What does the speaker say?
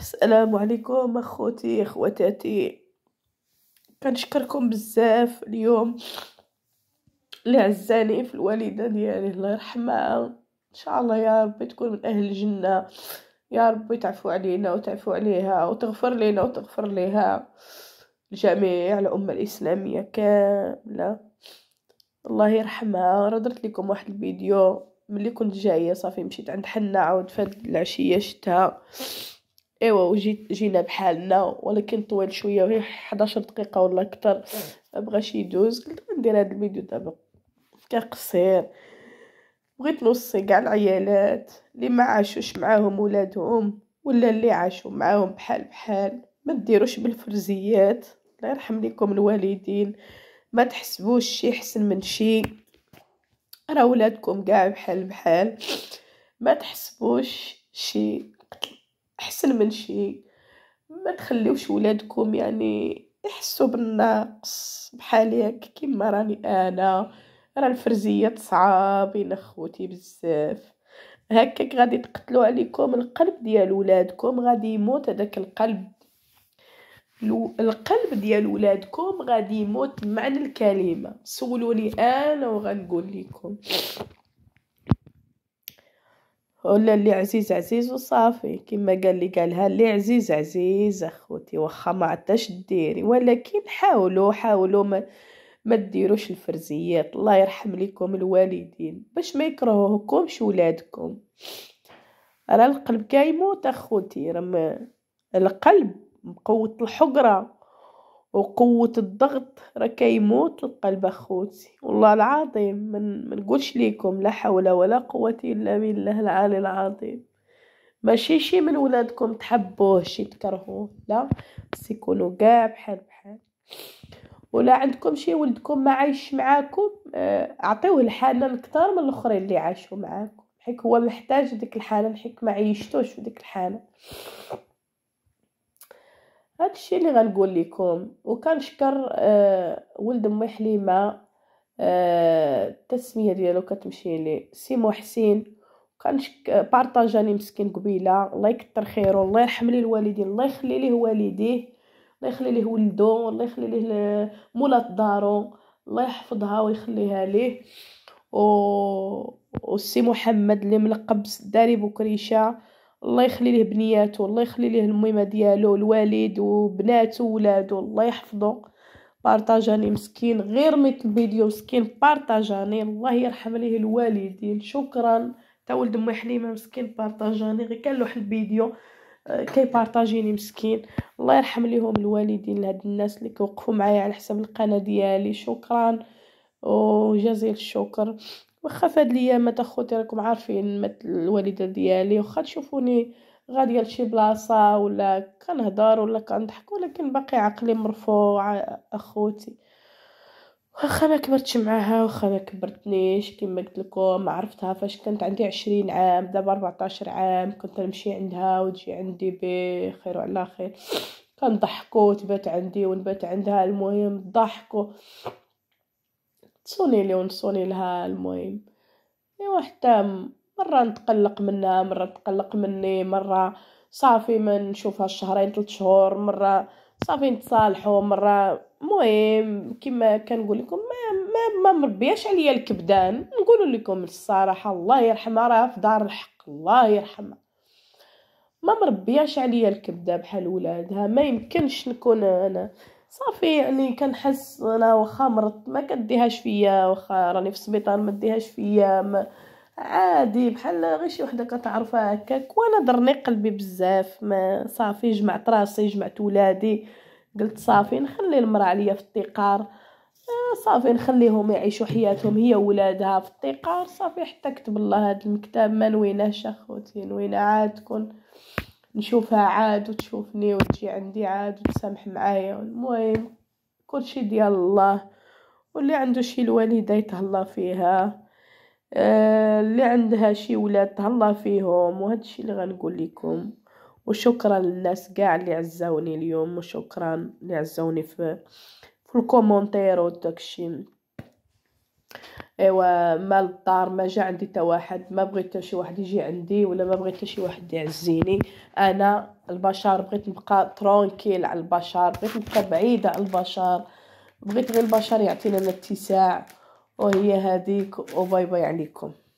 السلام عليكم اخوتي اخواتاتي كنشكركم بزاف اليوم اللي عزاني في الوالده ديالي يعني الله يرحمها ان شاء الله يا ربي تكون من اهل الجنه يا ربي تعفو علينا وتعفو عليها وتغفر لنا وتغفر لها الجميع الامه الاسلاميه كامله الله يرحمها راه درت لكم واحد الفيديو ملي كنت جايه صافي مشيت عند حنا عاود فهاد العشيه شتها ايوا وجيت جينا بحالنا ولكن طويل شويه غير 11 دقيقه ولا اكثر مبغاش يدوز قلت ندير هذا الفيديو دابا كان قصير بغيت نوصي كاع العيالات اللي ما عاشوش معاهم ولادهم ولا اللي عاشوا معاهم بحال بحال ما ديروش بالفرزيات الله يرحم ليكم الوالدين ما تحسبوش شي حسن من شي راه ولادكم كاع بحال بحال ما تحسبوش شي احسن من شي ما تخليوش ولادكم يعني يحسوا بالنقص بحال كيما راني انا راه الفرزيه صعاب اخوتي خوتي بزاف هكاك غادي تقتلوا عليكم القلب ديال ولادكم غادي يموت هذاك القلب القلب ديال ولادكم غادي يموت معنى الكلمه سولوني انا وغنقول لكم ولا اللي عزيز عزيز وصافي كيما قال لي قالها اللي عزيز عزيز اخوتي واخا ما عدتش ديري ولكن حاولوا حاولوا ما ما ديروش الفرزيات الله يرحم لكم الوالدين باش ما يكرهوكمش ولادكم راه القلب كيموت اخوتي راه القلب قوه الحقره وقوة الضغط راه كيموت القلب اخوتي والله العظيم من منقولش ليكم لا حول ولا قوة الا بالله العلي العظيم ماشي شي من ولادكم تحبوه شي تكرهوه لا بس يكونوا كاع بحال بحال ولا عندكم شي ولدكم ما عايش معاكم آه، اعطيوه الحنان كتر من الاخرين اللي عاشوا معاكم حيك هو محتاج ديك الحنان حيك ما عيشتوش في ديك الحاله الشيء اللي غنقول لكم وكنشكر آه ولد امي حليمه آه التسميه ديالو كتمشي لي سي محسن كنشك بارطاجاني مسكين قبيله الله يكثر خيره الله يرحم لي الوالدين الله يخلي ليه والديه الله يخلي ليه ولدو الله يخلي ليه مولات دارو الله يحفظها ويخليها ليه و والسي محمد اللي ملقب داري بوكريشه الله يخلي ليه بنياته الله يخلي ليه الميمه ديالو الوالد وبناته وولادو الله يحفظه بارطاجاني مسكين غير ميت الفيديو مسكين بارطاجاني الله يرحم ليه الوالدين شكرا تا ولد امي حليمه مسكين بارطاجاني غير كنلوح الفيديو آه، كيبارطاجيني مسكين الله يرحم ليهم الوالدين لهاد الناس اللي كيوقفوا معايا على حساب القناه ديالي شكرا وجزيل الشكر واخا فهاد ليامات اخوتي راكم عارفين مثل الوالده ديالي واخا تشوفوني غاديه لشي بلاصه ولا كنهضر ولا كنضحك ولكن باقي عقلي مرفوع اخوتي واخا ما كبرتش معاها واخا ما كبرتنيش كما قلت لكم عرفتها فاش كانت عندي عشرين عام دابا 14 عام كنت نمشي عندها وتجي عندي بخير وعلى خير كنضحكو تبات عندي ونبات عندها المهم ضحكو تصوني لي ونصوني لها المهم ايوا حتى مره نتقلق منها مره نتقلق مني مره صافي ما نشوفها شهرين ثلاث شهور مره صافي نتصالحوا مره مهم كما كنقول لكم ما ما, ما مربياش عليا الكبدان نقول لكم الصراحه الله يرحمها راه في دار الحق الله يرحمها ما مربياش عليا الكبده بحال ولادها ما يمكنش نكون انا صافي يعني كنحس انا واخا مرضت ما كديهاش فيا واخا راني في السبيطار ما ديهاش فيا ما عادي بحال غير شي وحده كتعرفها هكاك وانا درني قلبي بزاف ما صافي جمعت راسي جمعت ولادي قلت صافي نخلي المراه عليا في التقار آه، صافي نخليهم يعيشوا حياتهم هي ولادها في التقار صافي حتى كتب الله هذا المكتب ما نويناهش اخوتي نوينا عاد تكون نشوفها عاد وتشوفني وتجي عندي عاد وتسامح معايا المهم كل شي ديال الله واللي عنده شي الوالدة يتهلا فيها آه، اللي عندها شي ولاد تهلا فيهم وهذا الشيء اللي غنقول لكم وشكرا للناس كاع اللي عزاوني اليوم وشكرا اللي عزاوني في في الكومونتير وداكشي ايوا مال الدار ما جا عندي تا واحد ما بغيت شي واحد يجي عندي ولا ما بغيت شي واحد يعزيني انا البشر بغيت نبقى ترونكيل على البشر بغيت نبقى بعيده على البشر بغيت غير البشر يعطينا الاتساع وهي هذيك وباي باي عليكم